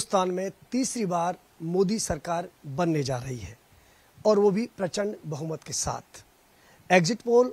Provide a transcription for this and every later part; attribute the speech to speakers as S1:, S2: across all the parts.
S1: हिंदुस्तान में तीसरी बार मोदी सरकार बनने जा रही है और वो भी प्रचंड बहुमत के साथ एग्जिट पोल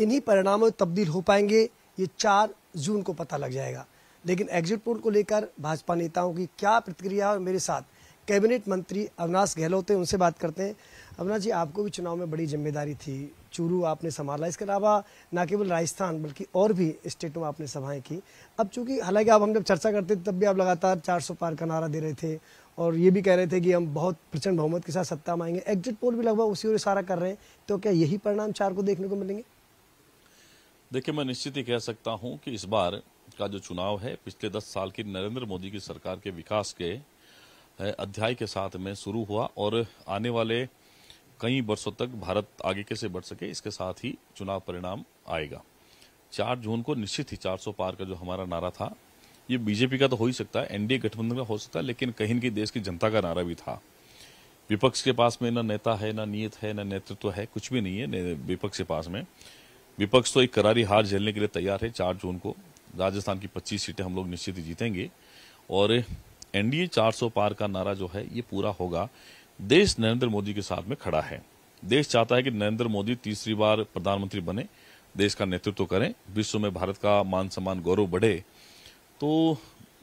S1: इन्हीं परिणामों में तब्दील हो पाएंगे ये चार जून को पता लग जाएगा लेकिन एग्जिट पोल को लेकर भाजपा नेताओं की क्या प्रतिक्रिया है और मेरे साथ कैबिनेट मंत्री अविनाश गहलोत हैं उनसे बात करते हैं अपना जी आपको भी चुनाव में बड़ी जिम्मेदारी थी चूरू आपने संभाला इसके अलावा न केवल राजस्थान बल्कि और भी स्टेटों में आपने सभाएं की अब चूंकि हालांकि आप हम जब चर्चा करते थे तब भी आप लगातार 400 पार का नारा दे रहे थे और ये भी कह रहे थे कि हम बहुत प्रचंड बहुमत के साथ सत्ता में आएंगे एग्जिट पोल भी लगभग उसी और सारा कर रहे हैं तो क्या यही परिणाम चार को देखने को मिलेंगे
S2: देखिए मैं निश्चित ही कह सकता हूँ कि इस बार का जो चुनाव है पिछले दस साल की नरेंद्र मोदी की सरकार के विकास के अध्याय के साथ में शुरू हुआ और आने वाले कई वर्षों तक भारत आगे कैसे बढ़ सके इसके साथ ही चुनाव परिणाम आएगा चार जून को निश्चित ही 400 पार का जो हमारा नारा था ये बीजेपी का तो हो ही सकता है एनडीए गठबंधन का हो सकता है लेकिन कहीं की कहीं देश की जनता का नारा भी था विपक्ष के पास में ना नेता है ना नियत है ना नेतृत्व है कुछ भी नहीं है विपक्ष के पास में विपक्ष तो एक करारी हार झेलने के लिए तैयार है चार जून को राजस्थान की पच्चीस सीटें हम लोग निश्चित ही जीतेंगे और एनडीए 400 पार का नारा जो है ये पूरा होगा देश नरेंद्र मोदी के साथ में खड़ा है देश चाहता है कि नरेंद्र मोदी तीसरी बार प्रधानमंत्री बने देश का नेतृत्व करें विश्व में भारत का मान सम्मान गौरव बढ़े तो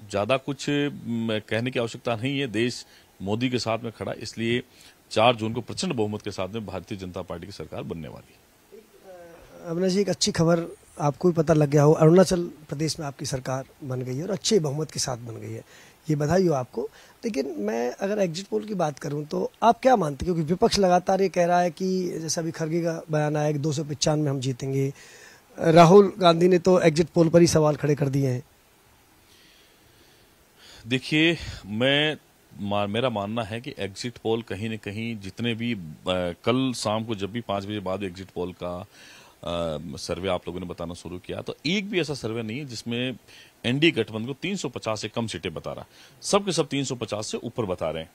S2: ज़्यादा कुछ कहने की आवश्यकता नहीं है देश मोदी के साथ में खड़ा इसलिए चार जून को प्रचंड बहुमत के साथ में भारतीय जनता पार्टी की सरकार बनने वाली
S1: है अविनाश जी एक अच्छी खबर आपको भी पता लग गया हो अरुणाचल प्रदेश में आपकी सरकार बन गई है और अच्छे बहुमत के साथ बन गई है ये बधाई हो आपको लेकिन मैं अगर एग्जिट पोल की बात करूं तो आप क्या मानते क्योंकि विपक्ष लगातार ये कह रहा है कि जैसे अभी खरगे का बयान आया कि दो सौ पचानवे हम जीतेंगे राहुल गांधी ने तो एग्जिट पोल पर ही सवाल खड़े कर दिए हैं
S2: देखिए मैं मेरा मानना है कि एग्जिट पोल कहीं ना कहीं जितने भी आ, कल शाम को जब भी पाँच बजे बाद एग्जिट पोल का सर्वे आप लोगों ने बताना शुरू किया तो एक भी ऐसा सर्वे नहीं है जिसमें एनडी गठबंधन को 350 से कम सीटें बता रहा सब के सब 350 से ऊपर बता रहे हैं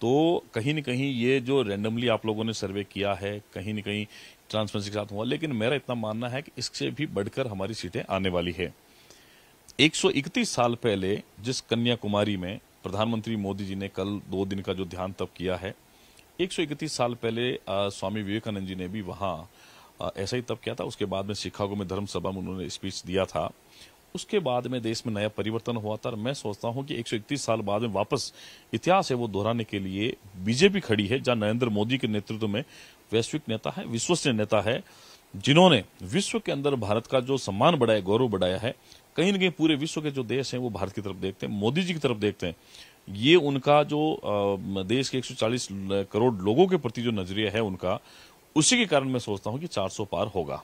S2: तो कहीं ना कहीं ये जो रैंडमली आप लोगों ने सर्वे किया है कहीं ना कहीं ट्रांसपेरेंसी के साथ हुआ लेकिन मेरा इतना मानना है कि इससे भी बढ़कर हमारी सीटें आने वाली है 131 साल पहले जिस कन्याकुमारी में प्रधानमंत्री मोदी जी ने कल दो दिन का जो ध्यान तब किया है 131 साल पहले आ, स्वामी विवेकानंद जी ने भी वहां ऐसा ही तब किया था उसके बाद में शिकागो में धर्म सभा में उन्होंने स्पीच दिया था उसके बाद में देश में नया परिवर्तन हुआ था और मैं सोचता हूं कि 131 साल बाद में वापस इतिहास है वो दोहराने के लिए बीजेपी खड़ी है जहां नरेंद्र मोदी के नेतृत्व में वैश्विक नेता है विश्वसनीय नेता है जिन्होंने विश्व के अंदर भारत का जो सम्मान बढ़ाया गौरव बढ़ाया है कहीं ना कहीं पूरे विश्व के जो देश है वो भारत की तरफ देखते हैं मोदी जी की तरफ देखते हैं ये उनका जो देश के 140 करोड़ लोगों के प्रति जो नजरिया है उनका उसी के कारण मैं सोचता हूं कि 400 पार होगा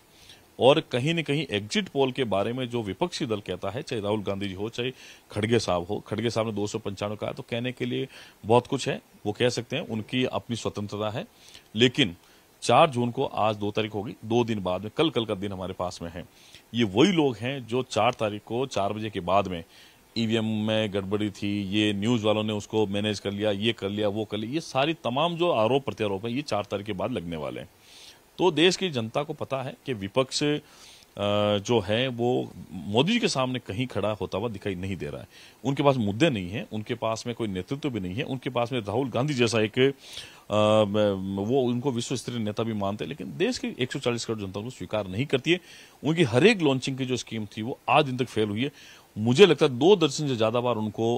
S2: और कहीं न कहीं एग्जिट पोल के बारे में जो विपक्षी दल कहता है चाहे राहुल गांधी जी हो चाहे खड़गे साहब हो खड़गे साहब ने दो सौ पंचानवे कहा तो कहने के लिए बहुत कुछ है वो कह सकते हैं उनकी अपनी स्वतंत्रता है लेकिन चार जून को आज दो तारीख होगी दो दिन बाद में कल कल का दिन हमारे पास में है ये वही लोग हैं जो चार तारीख को चार बजे के बाद में ईवीएम e में गड़बड़ी थी ये न्यूज वालों ने उसको मैनेज कर लिया ये कर लिया वो कर लिया ये सारी तमाम जो आरोप प्रत्यारोप है ये चार तारीख के बाद लगने वाले हैं तो देश की जनता को पता है कि विपक्ष जो है वो मोदी जी के सामने कहीं खड़ा होता हुआ दिखाई नहीं दे रहा है उनके पास मुद्दे नहीं हैं उनके पास में कोई नेतृत्व भी नहीं है उनके पास में राहुल गांधी जैसा एक वो उनको विश्व स्तरीय नेता भी मानते हैं लेकिन देश की 140 करोड़ जनता को स्वीकार नहीं करती है उनकी हर एक लॉन्चिंग की जो स्कीम थी वो आज दिन तक फेल हुई है मुझे लगता है दो दर्शन से ज्यादा बार उनको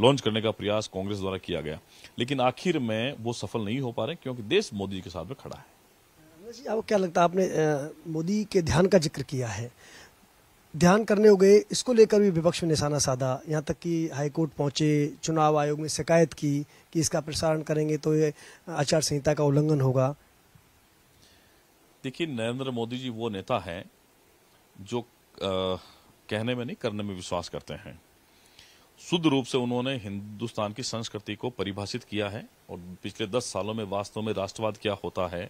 S2: लॉन्च करने का प्रयास कांग्रेस द्वारा किया गया लेकिन आखिर में वो सफल नहीं हो पा रहे क्योंकि देश मोदी जी के साथ में खड़ा है
S1: जी आपको क्या लगता है आपने मोदी के ध्यान का जिक्र किया है ध्यान करने हो गए इसको लेकर भी विपक्ष में निशाना साधा यहाँ तक कि हाईकोर्ट पहुँचे चुनाव आयोग में शिकायत की कि इसका प्रसारण करेंगे तो ये आचार संहिता का उल्लंघन होगा
S2: देखिए नरेंद्र मोदी जी वो नेता हैं जो आ, कहने में नहीं करने में विश्वास करते हैं शुद्ध रूप से उन्होंने हिंदुस्तान की संस्कृति को परिभाषित किया है और पिछले दस सालों में वास्तव में राष्ट्रवाद क्या होता है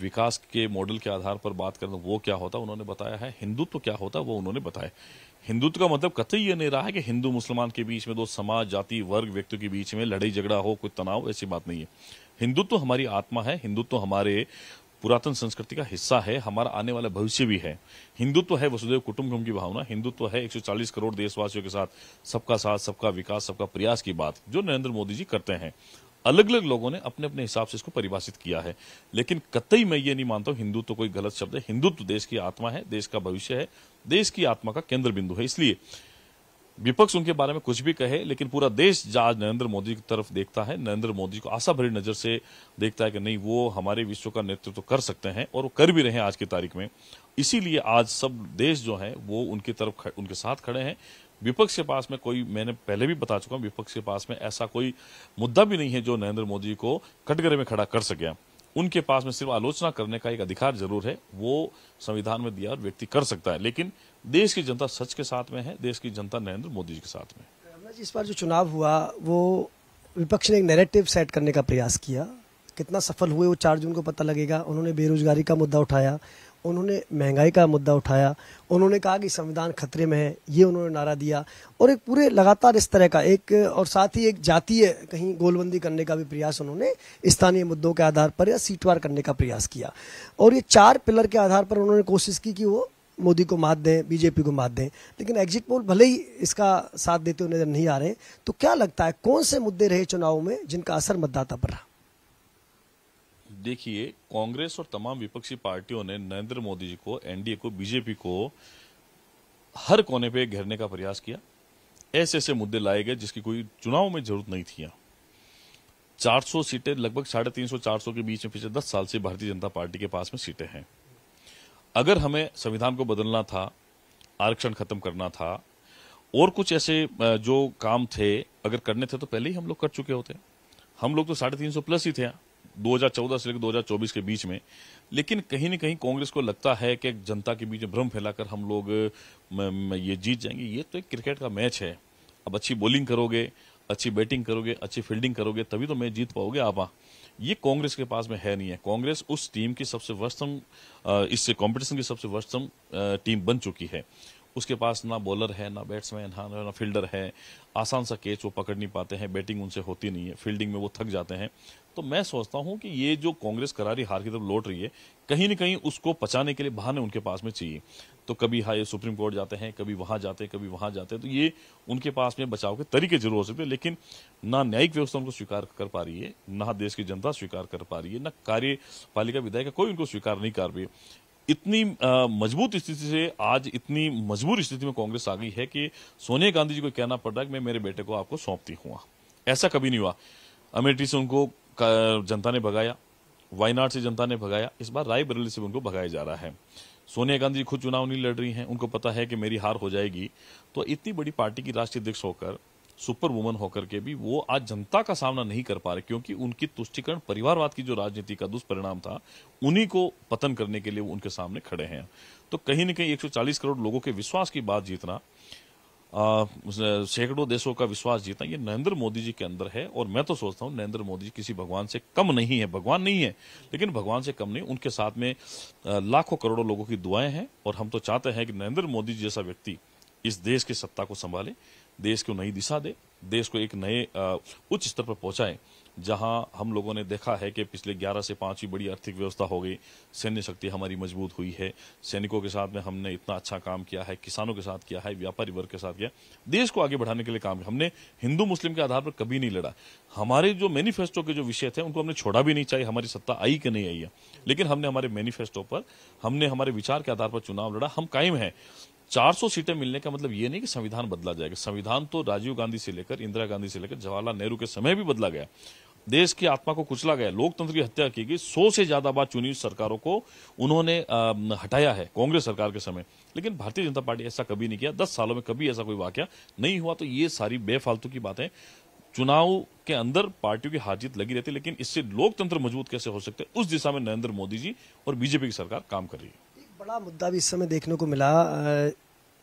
S2: विकास के मॉडल के आधार पर बात करें तो वो क्या होता उन्होंने बताया है हिंदुत्व तो क्या होता वो उन्होंने बताया हिंदुत्व का मतलब कतई ये नहीं रहा है कि हिंदू मुसलमान के बीच में दो समाज जाति वर्ग व्यक्ति के बीच में लड़ाई झगड़ा हो कोई तनाव ऐसी बात नहीं है हिंदुत्व तो हमारी आत्मा है हिंदुत्व तो हमारे पुरातन संस्कृति का हिस्सा है हमारा आने वाला भविष्य भी है हिंदुत्व तो है वसुदेव कुटुंबकम की भावना हिंदुत्व तो है 140 करोड़ देशवासियों के साथ सबका साथ सबका विकास सबका प्रयास की बात जो नरेंद्र मोदी जी करते हैं अलग अलग लोगों ने अपने अपने हिसाब से इसको परिभाषित किया है लेकिन कतई मैं ये नहीं मानता हूं हिंदुत्व तो कोई गलत शब्द है हिंदुत्व तो देश की आत्मा है देश का भविष्य है देश की आत्मा का केंद्र बिंदु है इसलिए विपक्ष उनके बारे में कुछ भी कहे लेकिन पूरा देश आज नरेंद्र मोदी की तरफ देखता है नरेंद्र मोदी को आशा भरी नजर से देखता है कि नहीं वो हमारे विश्व का नेतृत्व तो कर सकते हैं और वो कर भी रहे हैं आज की तारीख में इसीलिए आज सब देश जो है वो उनकी तरफ उनके साथ खड़े हैं विपक्ष के पास में कोई मैंने पहले भी बता चुका हूं विपक्ष के पास में ऐसा कोई मुद्दा भी नहीं है जो नरेंद्र मोदी को कटघरे में खड़ा कर सके उनके पास में सिर्फ आलोचना करने का एक अधिकार जरूर है वो संविधान में दिया और व्यक्ति कर सकता है लेकिन देश की जनता सच के साथ में है देश की जनता नरेंद्र मोदी जी के साथ में
S1: इस बार जो चुनाव हुआ वो विपक्ष ने एक नैरेटिव सेट करने का प्रयास किया कितना सफल हुए वो चार जून को पता लगेगा उन्होंने बेरोजगारी का मुद्दा उठाया उन्होंने महंगाई का मुद्दा उठाया उन्होंने कहा कि संविधान खतरे में है ये उन्होंने नारा दिया और एक पूरे लगातार इस तरह का एक और साथ ही एक जातीय कहीं गोलबंदी करने का भी प्रयास उन्होंने स्थानीय मुद्दों के आधार पर या सीटवार करने का प्रयास किया और ये चार पिलर के आधार पर उन्होंने कोशिश की कि वो मोदी को मात दें बीजेपी को मात दें लेकिन एग्जिट पोल भले ही इसका साथ देते हुए नजर नहीं आ रहे तो क्या लगता है कौन से मुद्दे रहे चुनाव में जिनका असर मतदाता पर रहा
S2: देखिए कांग्रेस और तमाम विपक्षी पार्टियों ने नरेंद्र मोदी जी को एनडीए को बीजेपी को हर कोने पे घेरने का प्रयास किया ऐसे ऐसे मुद्दे लाए गए जिसकी कोई चुनाव में जरूरत नहीं थी 400 सीटें लगभग साढ़े तीन सौ चार के बीच में पिछले दस साल से भारतीय जनता पार्टी के पास में सीटें हैं अगर हमें संविधान को बदलना था आरक्षण खत्म करना था और कुछ ऐसे जो काम थे अगर करने थे तो पहले ही हम लोग कर चुके होते हम लोग तो साढ़े तीन सौ प्लस ही थे 2014 से लेकर 2024 के बीच में लेकिन कहीं ना कहीं कांग्रेस को लगता है कि जनता के बीच भ्रम फैलाकर हम लोग ये जीत जाएंगे ये तो एक क्रिकेट का मैच है अब अच्छी बॉलिंग करोगे अच्छी बैटिंग करोगे अच्छी फील्डिंग करोगे तभी तो मैच जीत पाओगे आप हाँ, ये कांग्रेस के पास में है नहीं है कांग्रेस उस टीम की सबसे वर्षतम इससे कॉम्पिटिशन की सबसे वर्षतम टीम बन चुकी है उसके पास ना बॉलर है ना बैट्समैन है ना फील्डर है आसान सा कैच वो पकड़ नहीं पाते हैं बैटिंग उनसे होती नहीं है फील्डिंग में वो थक जाते हैं तो मैं सोचता हूं कि ये जो कांग्रेस करारी हार की तरफ लौट रही है कहीं ना कहीं उसको पचाने के लिए बहाने उनके पास में चाहिए तो कभी हाई सुप्रीम कोर्ट जाते हैं कभी वहां जाते हैं कभी वहां जाते हैं तो ये उनके पास में बचाव के तरीके जरूर हो सकते हैं लेकिन ना न्यायिक व्यवस्था उनको स्वीकार कर पा रही है ना देश की जनता स्वीकार कर पा रही है ना कार्यपालिका विधायक कोई उनको स्वीकार नहीं कर रही है इतनी मजबूत स्थिति से आज इतनी मजबूर स्थिति में कांग्रेस आ गई है कि सोनिया गांधी जी को कहना पड़ रहा है कि मैं मेरे बेटे को आपको सौंपती हूँ ऐसा कभी नहीं हुआ अमेठी से उनको जनता ने भगाया वायनाड से जनता ने भगाया इस बार रायबरेली से उनको भगाया जा रहा है सोनिया गांधी खुद चुनाव नहीं लड़ रही हैं उनको पता है कि मेरी हार हो जाएगी तो इतनी बड़ी पार्टी की राष्ट्रीय अध्यक्ष होकर सुपर वुमन होकर के भी वो आज जनता का सामना नहीं कर पा रहे क्योंकि उनकी तुष्टिकरण परिवारवाद की जो राजनीति का दुष्परिणाम था उन्हीं को पतन करने के लिए वो उनके सामने खड़े हैं तो कहीं ना कहीं 140 करोड़ लोगों के विश्वास की बात जीतना सैकड़ों देशों का विश्वास जीतना ये नरेंद्र मोदी जी के अंदर है और मैं तो सोचता हूँ नरेंद्र मोदी जी किसी भगवान से कम नहीं है भगवान नहीं है लेकिन भगवान से कम नहीं उनके साथ में लाखों करोड़ों लोगों की दुआएं हैं और हम तो चाहते हैं कि नरेंद्र मोदी जी जैसा व्यक्ति इस देश की सत्ता को संभाले देश को नई दिशा दे देश को एक नए उच्च स्तर पर पहुंचाए जहां हम लोगों ने देखा है कि पिछले 11 से पांचवीं बड़ी आर्थिक व्यवस्था हो गई सैन्य शक्ति हमारी मजबूत हुई है सैनिकों के साथ में हमने इतना अच्छा काम किया है किसानों के साथ किया है व्यापारी वर्ग के साथ किया देश को आगे बढ़ाने के लिए काम किया हमने हिंदू मुस्लिम के आधार पर कभी नहीं लड़ा हमारे जो मैनिफेस्टो के जो विषय थे उनको हमने छोड़ा भी नहीं चाहिए हमारी सत्ता आई कि नहीं आई है लेकिन हमने हमारे मैनिफेस्टो पर हमने हमारे विचार के आधार पर चुनाव लड़ा हम कायम है 400 सीटें मिलने का मतलब ये नहीं कि संविधान बदला जाएगा संविधान तो राजीव गांधी से लेकर इंदिरा गांधी से लेकर जवाहरलाल नेहरू के समय भी बदला गया देश की आत्मा को कुचला गया लोकतंत्र की हत्या की गई सौ से ज्यादा बार चुनी सरकारों को उन्होंने हटाया है कांग्रेस सरकार के समय लेकिन भारतीय जनता पार्टी ऐसा कभी नहीं किया दस सालों में कभी ऐसा कोई वाक्य नहीं हुआ तो ये सारी बेफालतू की बातें चुनाव के अंदर पार्टियों की हार जीत लगी रहती है लेकिन इससे लोकतंत्र मजबूत कैसे हो सकते उस दिशा में नरेंद्र मोदी जी और बीजेपी की सरकार काम कर रही है
S1: बड़ा मुद्दा भी इस समय देखने को मिला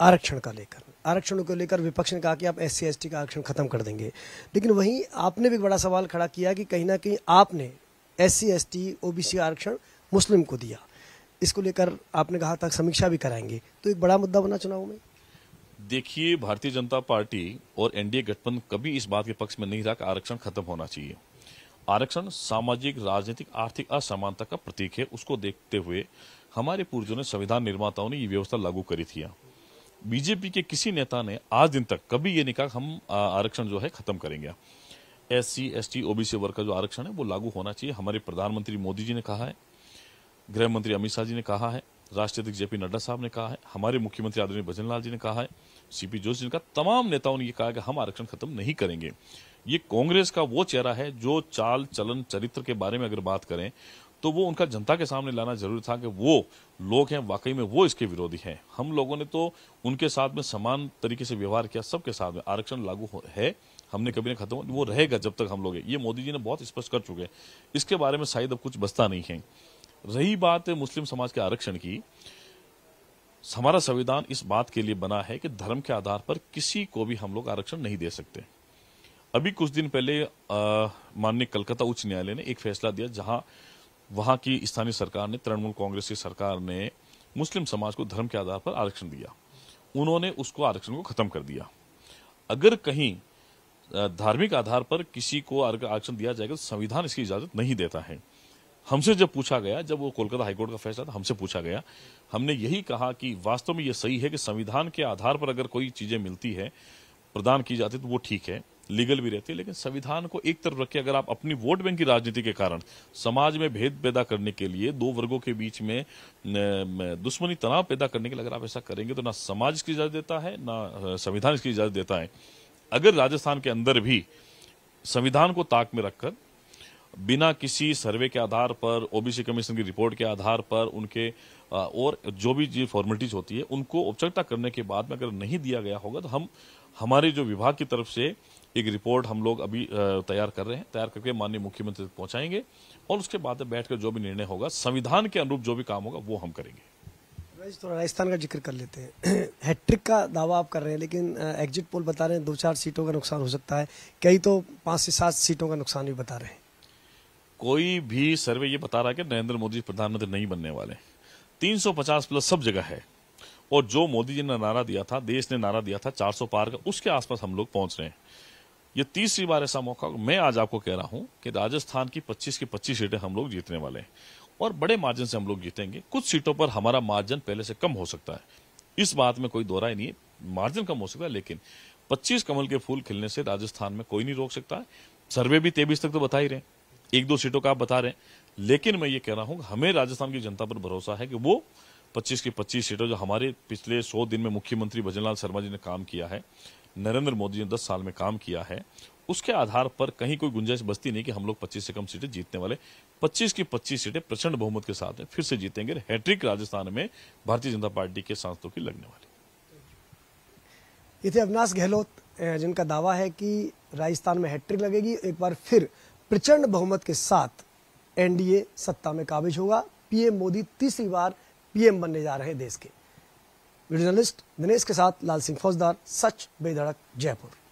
S1: आरक्षण का लेकर आरक्षण को लेकर विपक्ष ने कहा कि आप एस सी का आरक्षण खत्म कर देंगे लेकिन वहीं आपने भी बड़ा सवाल खड़ा किया कि कहीं ना कहीं आपने एस सी एस आरक्षण मुस्लिम को दिया इसको लेकर आपने कहा था समीक्षा भी कराएंगे तो एक बड़ा मुद्दा बना चुनाव में
S2: देखिए भारतीय जनता पार्टी और एनडीए गठबंधन कभी इस बात के पक्ष में नहीं रहा कि आरक्षण खत्म होना चाहिए आरक्षण सामाजिक राजनीतिक आर्थिक असमानता का प्रतीक है उसको देखते हुए हमारे पूर्वजों ने संविधान निर्माताओं ने ये व्यवस्था लागू करी थी बीजेपी के किसी नेता ने आज दिन तक कभी ये नहीं कहा हम आरक्षण जो है खत्म करेंगे S C S T OBC वर्ग का जो आरक्षण है वो लागू होना चाहिए हमारे प्रधानमंत्री मोदी जी ने कहा है गृह मंत्री अमित शाह जी ने कहा है राष्ट्रीय अध्यक्ष जेपी नड्डा साहब ने कहा है हमारे मुख्यमंत्री आदरणीय भजन जी ने कहा है सीपी जोशी जी ने कहा तमाम नेताओं ने यह कहा कि हम आरक्षण खत्म नहीं करेंगे ये कांग्रेस का वो चेहरा है जो चाल चलन चरित्र के बारे में अगर बात करें तो वो उनका जनता के सामने लाना जरूरी था कि वो लोग हैं वाकई में वो इसके विरोधी हैं हम लोगों ने तो उनके साथ में समान तरीके से व्यवहार किया सबके साथ में आरक्षण लागू है हमने कभी नहीं खत्म वो रहेगा जब तक हम लोग ये मोदी जी ने बहुत स्पष्ट कर चुके हैं इसके बारे में शायद अब कुछ बसता नहीं है रही बात मुस्लिम समाज के आरक्षण की हमारा संविधान इस बात के लिए बना है कि धर्म के आधार पर किसी को भी हम लोग आरक्षण नहीं दे सकते अभी कुछ दिन पहले माननीय कलकत्ता उच्च न्यायालय ने एक फैसला दिया जहां वहां की स्थानीय सरकार ने तृणमूल कांग्रेस की सरकार ने मुस्लिम समाज को धर्म के आधार पर आरक्षण दिया उन्होंने उसको आरक्षण को खत्म कर दिया अगर कहीं धार्मिक आधार पर किसी को आरक्षण दिया जाएगा तो संविधान इसकी इजाजत नहीं देता है हमसे जब पूछा गया जब वो कोलकाता हाईकोर्ट का फैसला था हमसे पूछा गया हमने यही कहा कि वास्तव में ये सही है कि संविधान के आधार पर अगर कोई चीजें मिलती है प्रदान की जाती तो वो ठीक है लीगल भी रहती है लेकिन संविधान को एक तरफ रखिए अगर आप अपनी वोट बैंक की राजनीति के कारण समाज में भेद पैदा करने के लिए दो वर्गों के बीच में दुश्मनी तनाव पैदा करने के लिए अगर आप ऐसा करेंगे तो ना समाज इसकी इजाजत देता है ना संविधान इसकी इजाजत देता है अगर राजस्थान के अंदर भी संविधान को ताक में रखकर बिना किसी सर्वे के आधार पर ओबीसी कमीशन की रिपोर्ट के आधार पर उनके और जो भी जी फॉर्मेलिटीज होती है उनको औपचारिकता करने के बाद में अगर नहीं दिया गया होगा तो हम हमारे जो विभाग की तरफ से एक रिपोर्ट हम लोग अभी तैयार कर रहे हैं तैयार करके माननीय मुख्यमंत्री तक पहुंचाएंगे और उसके बाद बैठकर जो भी निर्णय होगा संविधान के अनुरूप जो भी काम होगा वो हम करेंगे
S1: थोड़ा राजस्थान का जिक्र कर लेते हैं हैट्रिक का दावा आप कर रहे हैं लेकिन एग्जिट पोल बता रहे हैं दो चार सीटों का नुकसान हो सकता है कई तो पांच से सात सीटों का नुकसान भी बता रहे हैं
S2: कोई भी सर्वे ये बता रहा है कि नरेंद्र मोदी प्रधानमंत्री नहीं बनने वाले 350 प्लस सब जगह है और जो मोदी जी ने नारा दिया था देश ने नारा दिया था 400 पार का उसके आसपास हम लोग पहुंच रहे हैं ये तीसरी बार ऐसा मौका मैं आज आपको कह रहा हूं कि राजस्थान की 25 की 25 सीटें हम लोग जीतने वाले हैं और बड़े मार्जिन से हम लोग जीतेंगे कुछ सीटों पर हमारा मार्जिन पहले से कम हो सकता है इस बात में कोई दोहरा ही नहीं है मार्जिन कम हो सकता है लेकिन 25 कमल के फूल खिलने से राजस्थान में कोई नहीं रोक सकता है सर्वे भी तेबीस तक तो बता ही रहे एक दो सीटों का आप बता रहे हैं लेकिन मैं ये कह रहा हूं हमें राजस्थान की जनता पर भरोसा है कि वो 25 की 25 सीटों जो हमारे पिछले 100 दिन में मुख्यमंत्री भजनलाल शर्मा जी ने काम किया है नरेंद्र मोदी ने दस साल में काम किया है उसके आधार पर कहीं कोई गुंजाइश बचती नहीं कि हम लोग 25 से कम सीटें जीतने वाले 25 की 25 सीटें प्रचंड बहुमत के साथ में फिर से जीतेंगे हैट्रिक राजस्थान में भारतीय जनता पार्टी के सांसदों की लगने वाली
S1: ये थे अविनाश गहलोत जिनका दावा है कि राजस्थान में हैट्रिक लगेगी एक बार फिर प्रचंड बहुमत के साथ एनडीए सत्ता में काबिज होगा पीएम मोदी तीसरी बार पीएम बनने जा रहे देश के वीडियो जर्नलिस्ट दिनेश के साथ लाल सिंह फौजदार सच बेधड़क जयपुर